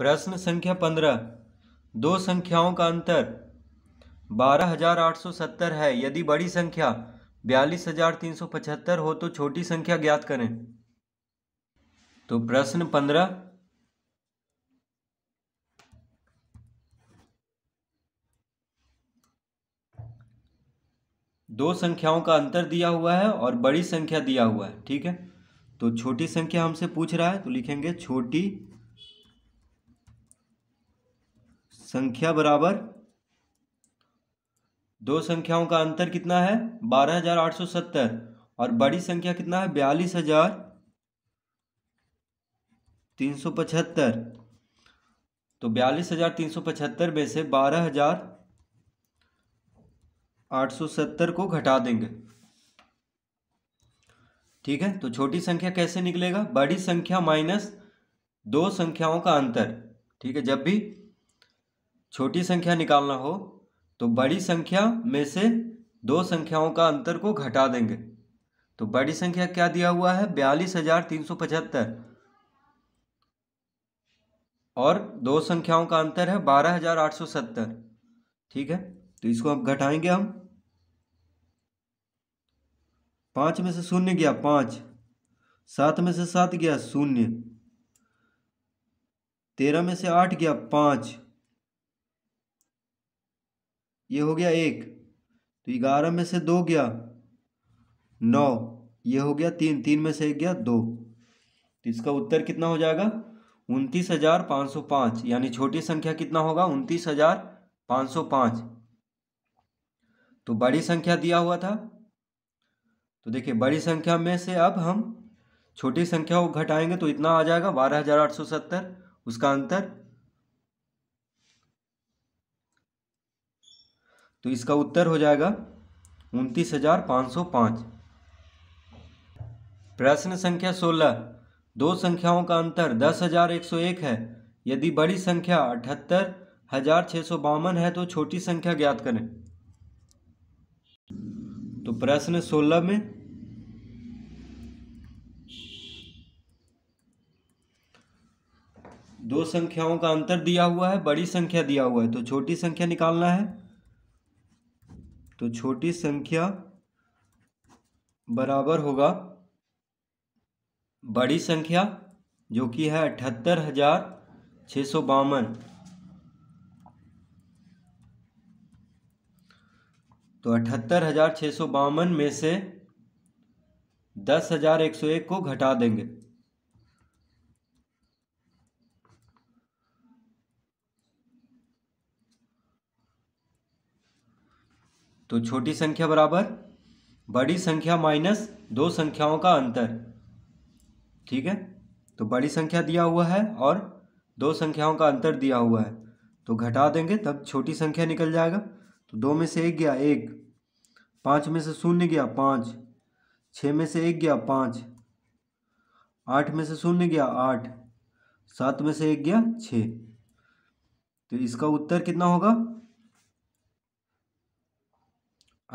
प्रश्न संख्या पंद्रह दो संख्याओं का अंतर बारह हजार आठ सौ सत्तर है यदि बड़ी संख्या बयालीस हजार तीन सौ पचहत्तर हो तो छोटी संख्या ज्ञात करें तो प्रश्न पंद्रह दो संख्याओं का अंतर दिया हुआ है और बड़ी संख्या दिया हुआ है ठीक है तो छोटी संख्या हमसे पूछ रहा है तो लिखेंगे छोटी संख्या बराबर दो संख्याओं का अंतर कितना है बारह हजार आठ सौ सत्तर और बड़ी संख्या कितना है बयालीस हजार तीन सौ पचहत्तर तो बयालीस हजार तीन सौ पचहत्तर में से बारह हजार आठ सौ सत्तर को घटा देंगे ठीक है तो छोटी संख्या कैसे निकलेगा बड़ी संख्या माइनस दो संख्याओं का अंतर ठीक है जब भी छोटी संख्या निकालना हो तो बड़ी संख्या में से दो संख्याओं का अंतर को घटा देंगे तो बड़ी संख्या क्या दिया हुआ है बयालीस हजार तीन सौ पचहत्तर और दो संख्याओं का अंतर है बारह हजार आठ सौ सत्तर ठीक है तो इसको अब घटाएंगे हम पांच में से शून्य गया पांच सात में से सात गया शून्य तेरह में से आठ गया पांच ये हो गया एक तो ग्यारह में से दो गया नौ ये हो गया तीन तीन में से एक गया दो तो इसका उत्तर कितना हो जाएगा उनतीस हजार पाँच सौ पाँच यानी छोटी संख्या कितना होगा उनतीस हजार पाँच सौ पाँच तो बड़ी संख्या दिया हुआ था तो देखिए बड़ी संख्या में से अब हम छोटी संख्या को घटाएंगे तो इतना आ जाएगा बारह हजार आठ सौ सत्तर उसका अंतर तो इसका उत्तर हो जाएगा उनतीस हजार पाँच सौ पाँच प्रश्न संख्या सोलह दो संख्याओं का अंतर दस हजार एक सौ एक है यदि बड़ी संख्या अठहत्तर हजार छः सौ बावन है तो छोटी संख्या ज्ञात करें तो प्रश्न सोलह में दो संख्याओं का अंतर दिया हुआ है बड़ी संख्या दिया हुआ है तो छोटी संख्या निकालना है तो छोटी संख्या बराबर होगा बड़ी संख्या जो कि है अठहत्तर हजार छ सौ बावन तो अठहत्तर हजार छ सौ बावन में से दस हजार एक सौ एक को घटा देंगे तो छोटी संख्या बराबर बड़ी संख्या माइनस दो संख्याओं का अंतर ठीक है तो बड़ी संख्या दिया हुआ है और दो संख्याओं का अंतर दिया हुआ है तो घटा देंगे तब छोटी संख्या निकल जाएगा तो दो में से एक गया एक पाँच में से शून्य गया पाँच छः में से एक गया पाँच आठ में से शून्य गया आठ सात में से एक गया छः तो इसका उत्तर कितना होगा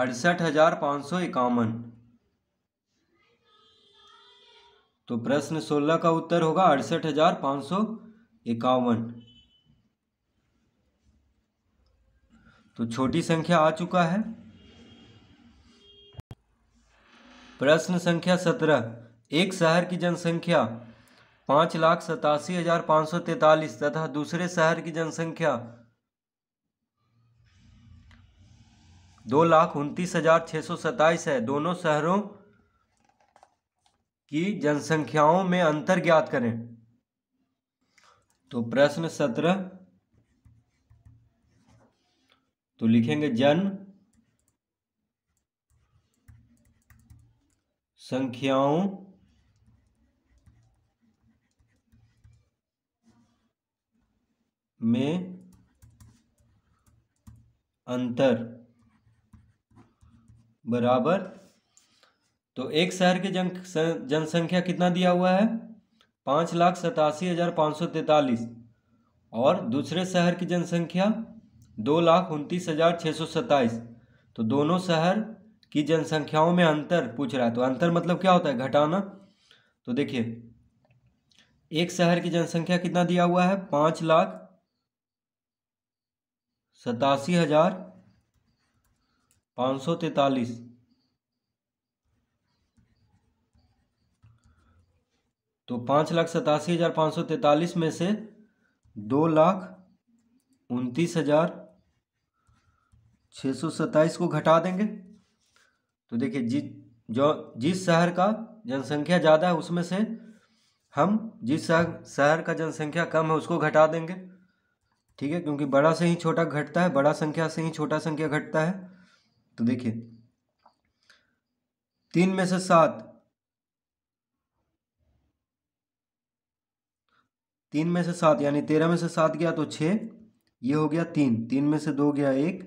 अड़सठ हजार पाँच सौ इक्यावन तो प्रश्न सोलह का उत्तर होगा अड़सठ हजार पाँच सौ इक्यावन तो छोटी संख्या आ चुका है प्रश्न संख्या सत्रह एक शहर की जनसंख्या पाँच लाख सतासी हजार पाँच सौ तैतालीस तथा दूसरे शहर की जनसंख्या दो लाख उनतीस हजार छः सौ सत्ताईस है दोनों शहरों की जनसंख्याओं में अंतर ज्ञात करें तो प्रश्न सत्रह तो लिखेंगे जन संख्याओं में अंतर बराबर तो एक शहर की जन जनसंख्या कितना दिया हुआ है पाँच लाख सतासी हज़ार पाँच सौ तैतालीस और दूसरे शहर की जनसंख्या दो लाख उनतीस हज़ार छः सौ सत्ताईस तो दोनों शहर की जनसंख्याओं में अंतर पूछ रहा है तो अंतर मतलब क्या होता है घटाना तो देखिए एक शहर की जनसंख्या कितना दिया हुआ है पाँच लाख सतासी हज़ार पाँच सौ तैतालीस तो पाँच लाख सतासी हज़ार पाँच सौ तैतालीस में से दो लाख उनतीस हज़ार छः सौ सत्ताईस को घटा देंगे तो देखिए जिस जो जिस शहर का जनसंख्या ज़्यादा है उसमें से हम जिस शहर का जनसंख्या कम है उसको घटा देंगे ठीक है क्योंकि बड़ा से ही छोटा घटता है बड़ा संख्या से ही छोटा संख्या घटता है तो देखिए तीन में से सात तीन में से सात यानी तेरह में से सात गया तो छ ये हो गया तीन तीन में से दो गया एक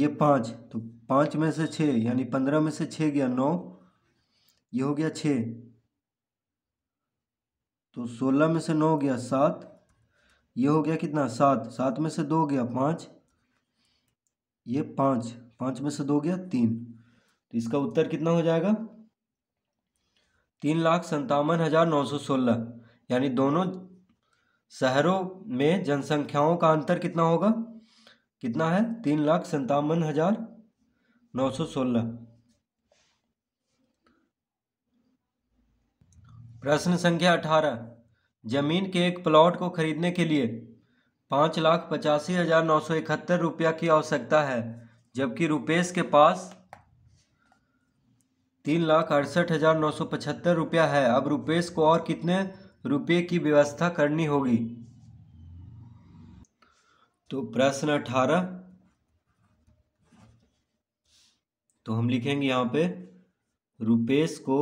ये पांच तो पांच में से छ यानी पंद्रह में से छ गया नौ ये हो गया छ तो सोलह में से नौ गया सात ये हो गया कितना सात सात में से दो गया पांच ये पाँच पाँच में से दो गया तीन तो इसका उत्तर कितना हो जाएगा तीन लाख संतावन हज़ार नौ सौ सोलह यानी दोनों शहरों में जनसंख्याओं का अंतर कितना होगा कितना है तीन लाख संतावन हज़ार नौ सौ सोलह प्रश्न संख्या अठारह जमीन के एक प्लॉट को खरीदने के लिए पाँच लाख पचासी हज़ार नौ सौ इकहत्तर रुपया की आवश्यकता है जबकि रुपेश के पास तीन लाख अड़सठ हज़ार नौ सौ पचहत्तर रुपया है अब रुपेश को और कितने रुपये की व्यवस्था करनी होगी तो प्रश्न अठारह तो हम लिखेंगे यहाँ पे रुपेश को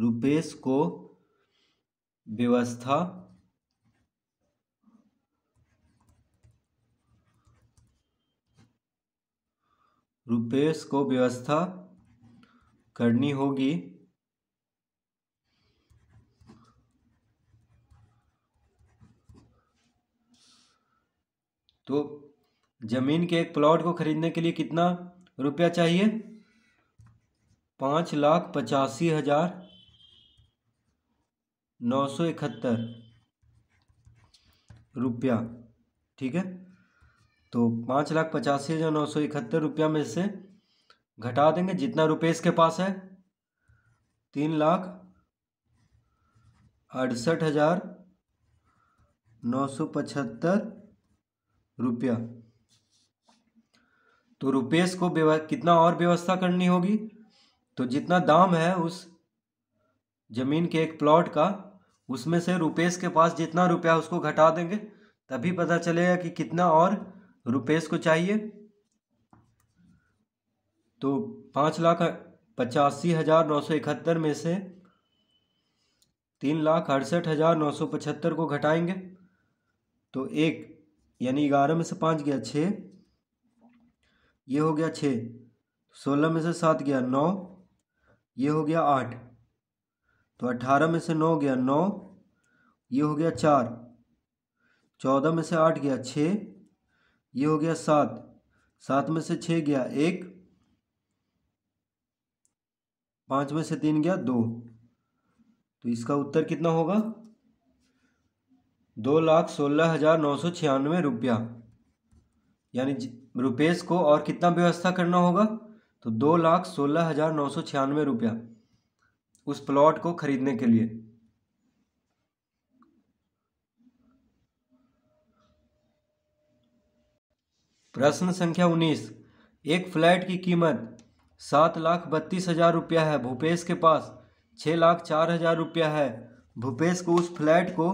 रुपेश को व्यवस्था रुपेश को व्यवस्था करनी होगी तो जमीन के एक प्लॉट को खरीदने के लिए कितना रुपया चाहिए पांच लाख पचासी हजार नौ सौ इकहत्तर रुपया ठीक है तो पाँच लाख पचासी हज़ार नौ सौ इकहत्तर रुपया में से घटा देंगे जितना रुपये के पास है तीन लाख अड़सठ हज़ार नौ सौ पचहत्तर रुपया तो रुपेश को कितना और व्यवस्था करनी होगी तो जितना दाम है उस ज़मीन के एक प्लॉट का उसमें से रुपेश के पास जितना रुपया उसको घटा देंगे तभी पता चलेगा कि कितना और रुपेश को चाहिए तो पाँच लाख पचासी हज़ार नौ सौ इकहत्तर में से तीन लाख अड़सठ हज़ार नौ सौ पचहत्तर को घटाएंगे तो एक यानी ग्यारह में से पाँच गया छः ये हो गया छः सोलह में से सात गया नौ ये हो गया आठ तो अट्ठारह में से नौ गया नौ ये हो गया चार चौदह में से आठ गया छः ये हो गया सात सात में से छः गया एक पाँच में से तीन गया दो तो इसका उत्तर कितना होगा दो लाख सोलह हज़ार नौ सौ छियानवे रुपया यानी रुपेश को और कितना व्यवस्था करना होगा तो दो लाख सोलह हज़ार नौ सौ छियानवे रुपया उस प्लॉट को खरीदने के लिए प्रश्न संख्या उन्नीस एक फ्लैट की कीमत सात लाख बत्तीस हजार रुपया है भूपेश के पास छः लाख चार हजार रुपया है भूपेश को उस फ्लैट को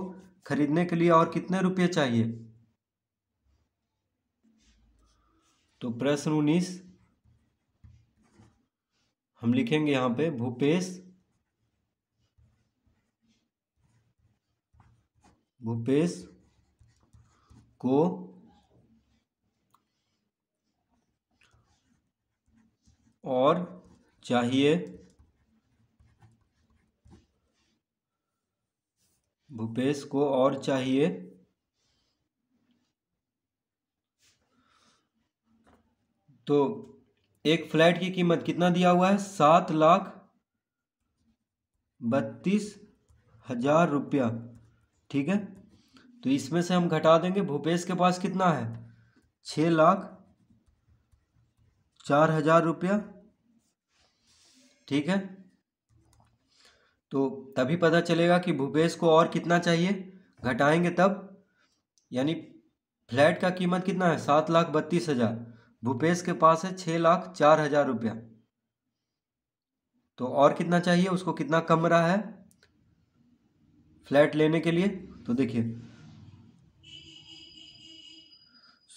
खरीदने के लिए और कितने रुपये चाहिए तो प्रश्न उन्नीस हम लिखेंगे यहाँ पे भूपेश भूपेश को और चाहिए भूपेश को और चाहिए तो एक फ्लैट की कीमत कितना दिया हुआ है सात लाख बत्तीस हजार रुपया ठीक है तो इसमें से हम घटा देंगे भूपेश के पास कितना है छ लाख चार हजार रुपया ठीक है तो तभी पता चलेगा कि भूपेश को और कितना चाहिए घटाएंगे तब यानी फ्लैट का कीमत कितना है सात लाख बत्तीस हजार भूपेश के पास है छः लाख चार हजार रुपया तो और कितना चाहिए उसको कितना कम रहा है फ्लैट लेने के लिए तो देखिए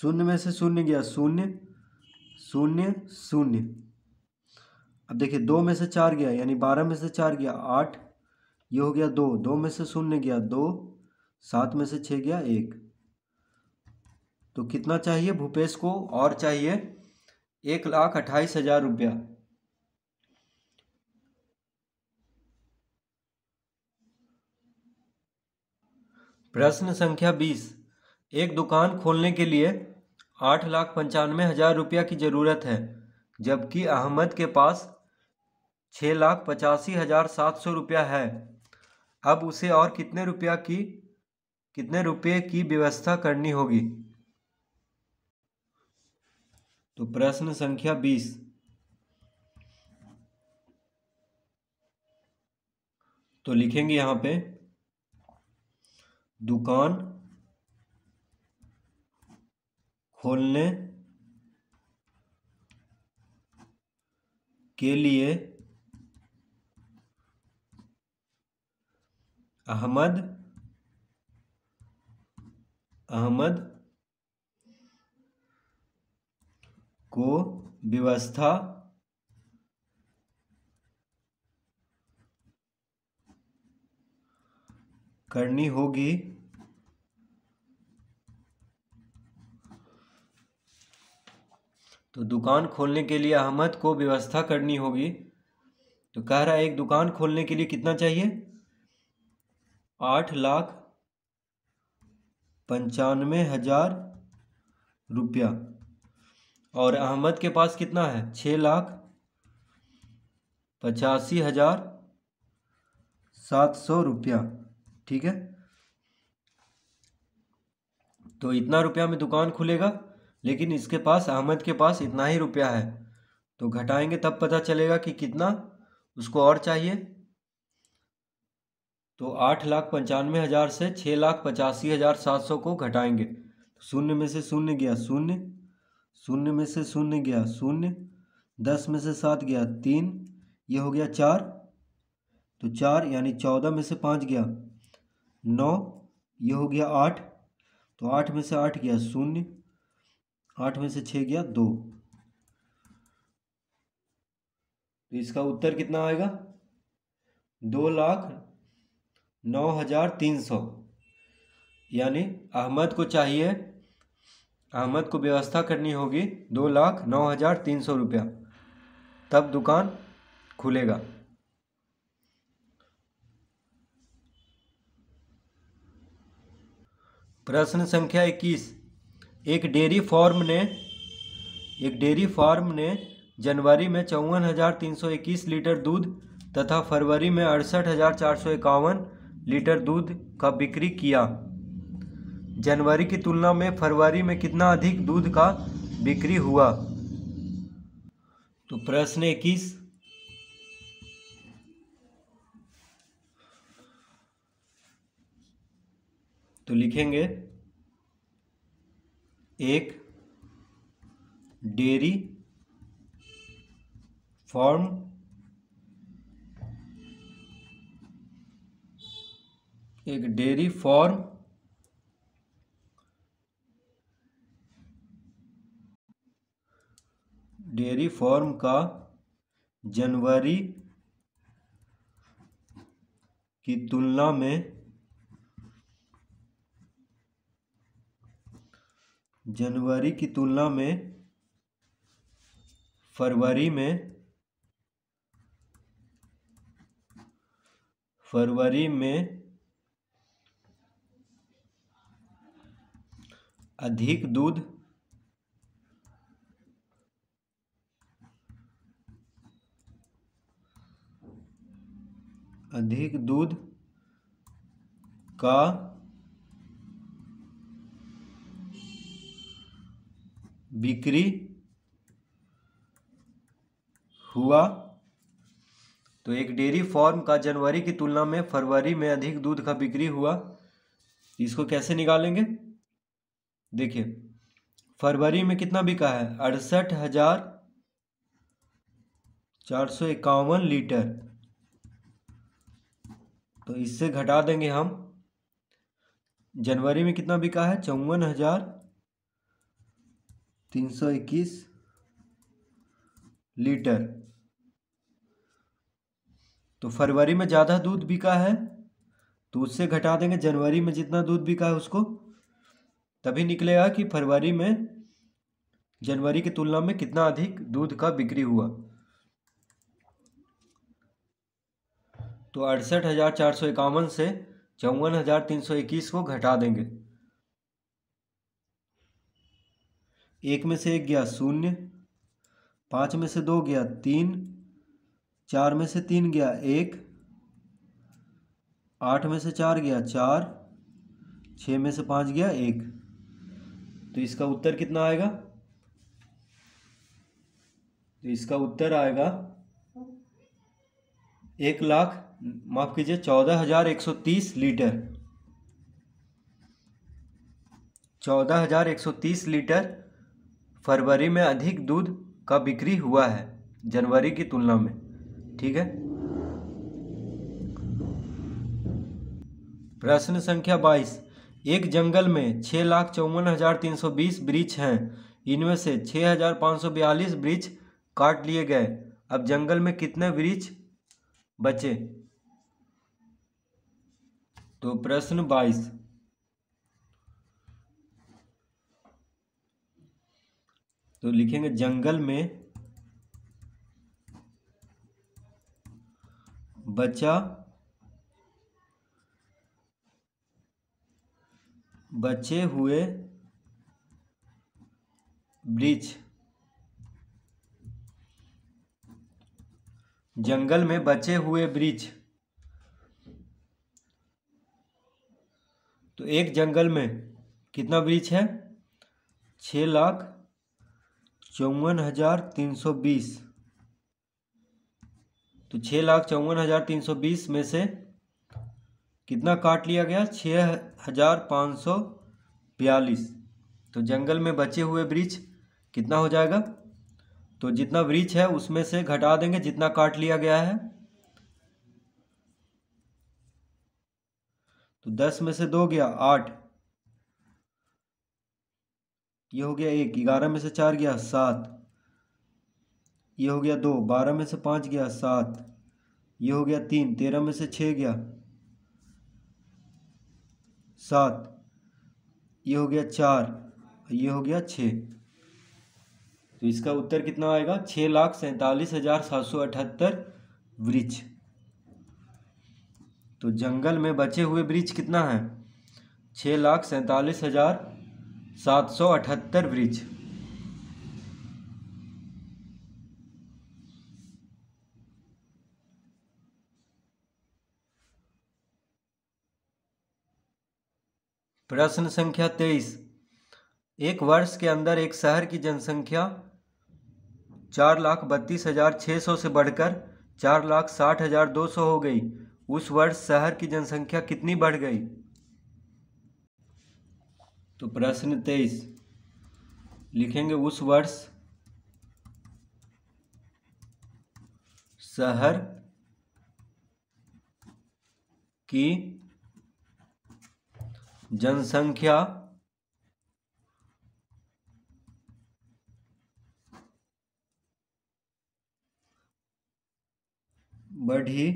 शून्य में से शून्य गया शून्य शून्य शून्य अब देखिए दो में से चार गया यानी बारह में से चार गया आठ ये हो गया दो दो में से शून्य गया दो सात में से छः गया एक तो कितना चाहिए भूपेश को और चाहिए एक लाख अट्ठाईस हज़ार रुपया प्रश्न संख्या बीस एक दुकान खोलने के लिए आठ लाख पंचानवे हज़ार रुपया की ज़रूरत है जबकि अहमद के पास छः लाख पचासी हज़ार सात सौ रुपया है अब उसे और कितने रुपया की कितने रुपये की व्यवस्था करनी होगी तो प्रश्न संख्या बीस तो लिखेंगे यहाँ पे दुकान खोलने के लिए अहमद अहमद को व्यवस्था करनी होगी तो दुकान खोलने के लिए अहमद को व्यवस्था करनी होगी तो कह रहा है एक दुकान खोलने के लिए कितना चाहिए आठ लाख पंचानवे हजार रुपया और अहमद के पास कितना है छ लाख पचासी हजार सात सौ रुपया ठीक है तो इतना रुपया में दुकान खुलेगा लेकिन इसके पास अहमद के पास इतना ही रुपया है तो घटाएंगे तब पता चलेगा कि कितना उसको और चाहिए तो आठ लाख पंचानवे हज़ार से छः लाख पचासी हज़ार सात सौ को घटाएंगे शून्य में से शून्य गया शून्य शून्य में से शून्य गया शून्य दस में से सात गया तीन ये हो गया चार तो चार यानी चौदह में से पाँच गया नौ ये हो गया आठ तो आठ में से आठ गया शून्य आठ में से छः गया दो तो इसका उत्तर कितना आएगा दो लाख नौ हजार तीन सौ यानी अहमद को चाहिए अहमद को व्यवस्था करनी होगी दो लाख नौ हजार तीन सौ रुपया तब दुकान खुलेगा प्रश्न संख्या इक्कीस एक डेयरी फार्म ने एक डेयरी फार्म ने जनवरी में चौवन हजार तीन सौ इक्कीस लीटर दूध तथा फरवरी में अड़सठ हजार चार सौ इक्यावन लीटर दूध का बिक्री किया जनवरी की तुलना में फरवरी में कितना अधिक दूध का बिक्री हुआ तो प्रश्न इक्कीस तो लिखेंगे एक डेरी फॉर्म एक डेयरी फॉर्म डेयरी फॉर्म का जनवरी की तुलना में जनवरी की तुलना में फरवरी में फरवरी में अधिक दूध अधिक दूध का बिक्री हुआ तो एक डेयरी फॉर्म का जनवरी की तुलना में फरवरी में अधिक दूध का बिक्री हुआ इसको कैसे निकालेंगे देखिए फरवरी में कितना बिका है अड़सठ हजार चार सौ इक्यावन लीटर तो इससे घटा देंगे हम जनवरी में कितना बिका है चौवन हजार तीन सौ इक्कीस लीटर तो फरवरी में ज़्यादा दूध बिका है तो उससे घटा देंगे जनवरी में जितना दूध बिका है उसको तभी निकलेगा कि फरवरी में जनवरी की तुलना में कितना अधिक दूध का बिक्री हुआ तो अड़सठ हज़ार चार सौ इक्यावन से चौवन हज़ार तीन सौ इक्कीस को घटा देंगे एक में से एक गया शून्य पाँच में से दो गया तीन चार में से तीन गया एक आठ में से चार गया चार छः में से पाँच गया एक तो इसका उत्तर कितना आएगा तो इसका उत्तर आएगा एक लाख माफ कीजिए चौदह हजार एक सौ तीस लीटर चौदह हजार एक सौ तीस लीटर फरवरी में अधिक दूध का बिक्री हुआ है जनवरी की तुलना में ठीक है प्रश्न संख्या बाईस एक जंगल में छः लाख चौवन हजार तीन सौ बीस वृक्ष हैं इनमें से छः हजार पाँच सौ बयालीस वृक्ष काट लिए गए अब जंगल में कितने वृक्ष बचे तो प्रश्न बाईस तो लिखेंगे जंगल में बचा बचे हुए ब्रिज जंगल में बचे हुए ब्रिज तो एक जंगल में कितना ब्रिज है छ लाख चौवन हज़ार तीन सौ बीस तो छः लाख चौवन हज़ार तीन सौ बीस में से कितना काट लिया गया छः हज़ार पाँच सौ बयालीस तो जंगल में बचे हुए वृक्ष कितना हो जाएगा तो जितना वृक्ष है उसमें से घटा देंगे जितना काट लिया गया है तो दस में से दो गया आठ ये हो गया एक ग्यारह में से चार गया सात ये हो गया दो बारह में से पाँच गया सात ये हो गया तीन तेरह में से छः गया सात ये हो गया चार ये हो गया छः तो इसका उत्तर कितना आएगा छः लाख सैंतालीस हज़ार सात सौ अठहत्तर वृक्ष तो जंगल में बचे हुए वृक्ष कितना है छः लाख सैंतालीस हज़ार सात सौ अठहत्तर वृक्ष प्रश्न संख्या तेईस एक वर्ष के अंदर एक शहर की जनसंख्या चार लाख बत्तीस हजार छः सौ से बढ़कर चार लाख साठ हजार दो सौ हो गई उस वर्ष शहर की जनसंख्या कितनी बढ़ गई तो प्रश्न तेईस लिखेंगे उस वर्ष शहर की जनसंख्या बढ़ी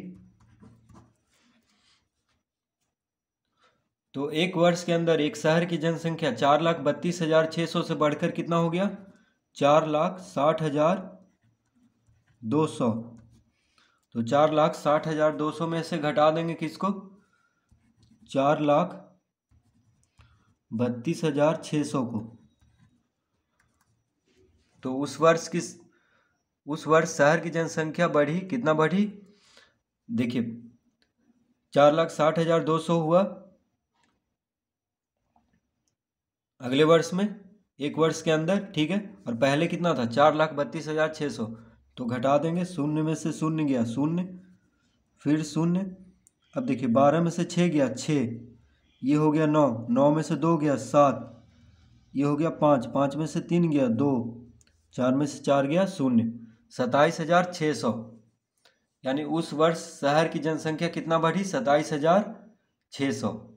तो एक वर्ष के अंदर एक शहर की जनसंख्या चार लाख बत्तीस हजार छः सौ से बढ़कर कितना हो गया चार लाख साठ हजार दो सौ तो चार लाख साठ हजार दो सौ में से घटा देंगे किसको चार लाख बत्तीस हजार छः सौ को तो उस वर्ष किस उस वर्ष शहर की जनसंख्या बढ़ी कितना बढ़ी देखिए चार लाख साठ हजार दो सौ हुआ अगले वर्ष में एक वर्ष के अंदर ठीक है और पहले कितना था चार लाख बत्तीस हज़ार छः सौ तो घटा देंगे शून्य में से शून्य गया शून्य फिर शून्य अब देखिए बारह में से छः गया छः ये हो गया नौ नौ में से दो गया सात ये हो गया पाँच पाँच में से तीन गया दो चार में से चार गया शून्य सताईस हज़ार छः सौ यानी उस वर्ष शहर की जनसंख्या कितना बढ़ी सताईस हज़ार छः सौ